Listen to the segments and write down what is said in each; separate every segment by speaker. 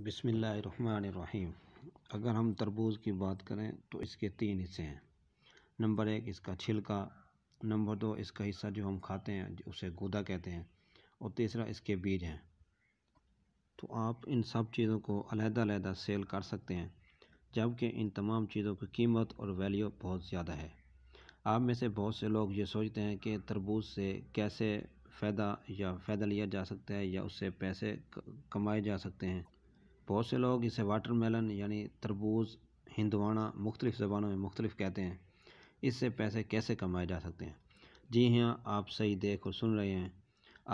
Speaker 1: बसमीम अगर हम तरबूज की बात करें तो इसके तीन हिस्से हैं नंबर एक इसका छिलका नंबर दो इसका हिस्सा जो हम खाते हैं उसे गुदा कहते हैं और तीसरा इसके बीज हैं तो आप इन सब चीज़ों को अलहदादा सेल कर सकते हैं जबकि इन तमाम चीज़ों की कीमत और वैल्यू बहुत ज़्यादा है आप में से बहुत से लोग ये सोचते हैं कि तरबूज से कैसे फ़ायदा या फ़ायदा लिया जा सकता है या उससे पैसे कमाए जा सकते हैं बहुत से लोग इसे वाटर मेलन यानी तरबूज हिंदवाना मुख्तलिफ़ ज़बानों में मुख्तलिफ कहते हैं इससे पैसे कैसे कमाए जा सकते हैं जी हाँ आप सही देख और सुन रहे हैं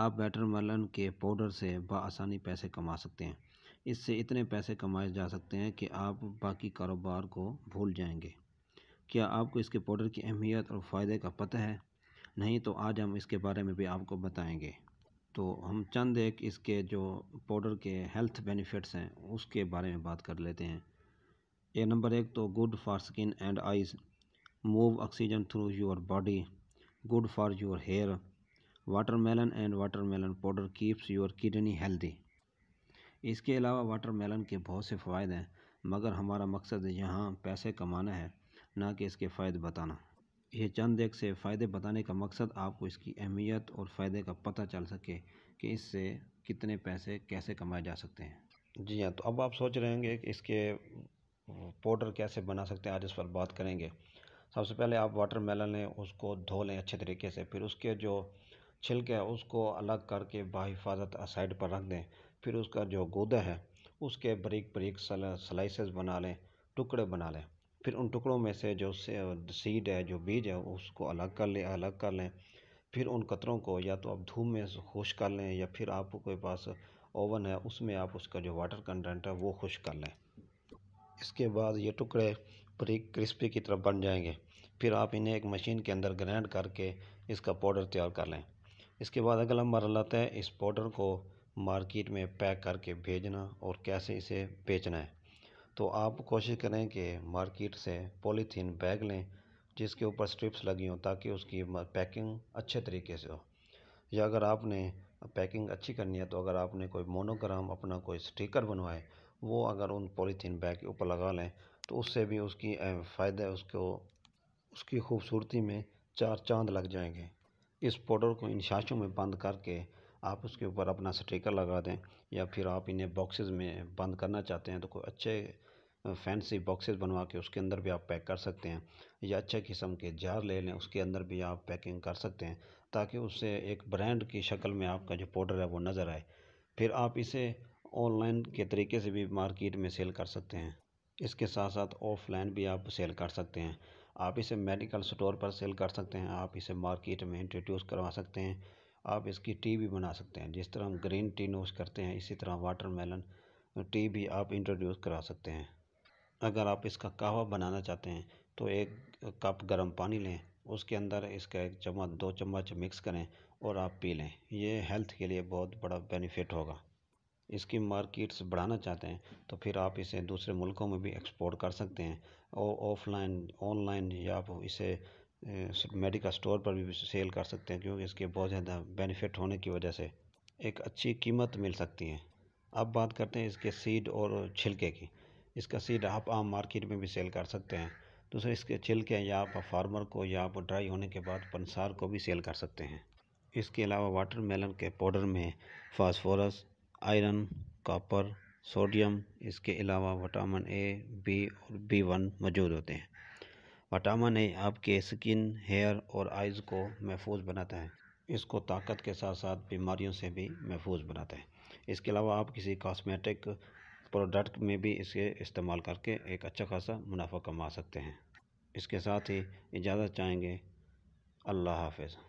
Speaker 1: आप वाटर मेलन के पाउडर से बसानी पैसे कमा सकते हैं इससे इतने पैसे कमाए जा सकते हैं कि आप बाकी कारोबार को भूल जाएंगे क्या आपको इसके पाउडर की अहमियत और फ़ायदे का पता है नहीं तो आज हम इसके बारे में भी आपको बताएंगे तो हम चंद एक इसके जो पाउडर के हेल्थ बेनिफिट्स हैं उसके बारे में बात कर लेते हैं ए नंबर एक तो good for skin and eyes move oxygen through your body good for your hair watermelon and watermelon powder keeps your kidney healthy इसके अलावा वाटरमेलन के बहुत से फ़ायदे हैं मगर हमारा मकसद यहाँ पैसे कमाना है ना कि इसके फ़ायदे बताना ये चंद एक से फ़ायदे बताने का मकसद आपको इसकी अहमियत और फ़ायदे का पता चल सके कि इससे कितने पैसे कैसे कमाए जा सकते हैं जी हाँ तो अब आप सोच रहे होंगे कि इसके पाउडर कैसे बना सकते हैं आज इस पर बात करेंगे सबसे पहले आप वाटर मेलन लें उसको धो लें अच्छे तरीके से फिर उसके जो छिलके है उसको अलग करके बाहिफाजत साइड पर रख दें फिर उसका जो गोदा है उसके बरीक बरीक सल, स्लाइसेस बना लें टुकड़े बना लें फिर उन टुकड़ों में से जो सीड है जो बीज है उसको अलग कर लें अलग कर लें फिर उन कतरों को या तो आप धूप में खुश कर लें या फिर आपके पास ओवन है उसमें आप उसका जो वाटर कंटेंट है वो खुश कर लें इसके बाद ये टुकड़े प्री क्रिस्पी की तरफ बन जाएंगे फिर आप इन्हें एक मशीन के अंदर ग्रैंड करके इसका पाउडर तैयार कर लें इसके बाद अगला मरला है इस पाउडर को मार्केट में पैक करके भेजना और कैसे इसे बेचना है तो आप कोशिश करें कि मार्केट से पॉलीथीन बैग लें जिसके ऊपर स्ट्रिप्स लगी हों ताकि उसकी पैकिंग अच्छे तरीके से हो या अगर आपने पैकिंग अच्छी करनी है तो अगर आपने कोई मोनोग्राम अपना कोई स्टिकर बनवाए वो अगर उन पॉलीथीन बैग के ऊपर लगा लें तो उससे भी उसकी फ़ायदा उसको उसकी खूबसूरती में चार चांद लग जाएंगे इस पाउडर को इन शाशों में बंद करके आप उसके ऊपर अपना स्टिकर लगा दें या फिर आप इन्हें बॉक्सेस में बंद करना चाहते हैं तो कोई अच्छे फैंसी बॉक्सेस बनवा के उसके अंदर भी आप पैक कर सकते हैं या अच्छे किस्म के जार ले लें उसके अंदर भी आप पैकिंग कर सकते हैं ताकि उससे एक ब्रांड की शक्ल में आपका जो पाउडर है वो नज़र आए फिर आप इसे ऑनलाइन के तरीके से भी मार्केट में सेल कर सकते हैं इसके साथ साथ ऑफलाइन भी आप सेल कर सकते हैं आप इसे मेडिकल स्टोर पर सेल कर सकते हैं आप इसे मार्केट में इंट्रोड्यूस करवा सकते हैं आप इसकी टी भी बना सकते हैं जिस तरह हम ग्रीन टी नोस करते हैं इसी तरह वाटरमेलन टी भी आप इंट्रोड्यूस करा सकते हैं अगर आप इसका कहवा बनाना चाहते हैं तो एक कप गर्म पानी लें उसके अंदर इसका एक चम्मच दो चम्मच मिक्स करें और आप पी लें यह हेल्थ के लिए बहुत बड़ा बेनिफिट होगा इसकी मार्केट्स बढ़ाना चाहते हैं तो फिर आप इसे दूसरे मुल्कों में भी एक्सपोर्ट कर सकते हैं और ऑफलाइन ऑनलाइन या आप इसे मेडिकल स्टोर पर भी सेल कर सकते हैं क्योंकि इसके बहुत ज़्यादा बेनिफिट होने की वजह से एक अच्छी कीमत मिल सकती है अब बात करते हैं इसके सीड और छिलके की इसका सीड आप आम मार्केट में भी सेल कर सकते हैं दूसरे इसके छिलके या आप फार्मर को या आप ड्राई होने के बाद पंसार को भी सेल कर सकते हैं इसके अलावा वाटर मेलन के पाउडर में फास्फोरस आयरन कॉपर सोडियम इसके अलावा विटामिन ए बी और बी वन मौजूद होते हैं पटामा ए आपके स्किन हेयर और आइज़ को महफूज बनाता है इसको ताकत के साथ साथ बीमारियों से भी महफूज बनाता है इसके अलावा आप किसी कॉस्मेटिक प्रोडक्ट में भी इसे इस्तेमाल करके एक अच्छा खासा मुनाफा कमा सकते हैं इसके साथ ही इजाज़त चाहेंगे अल्लाह हाफिज़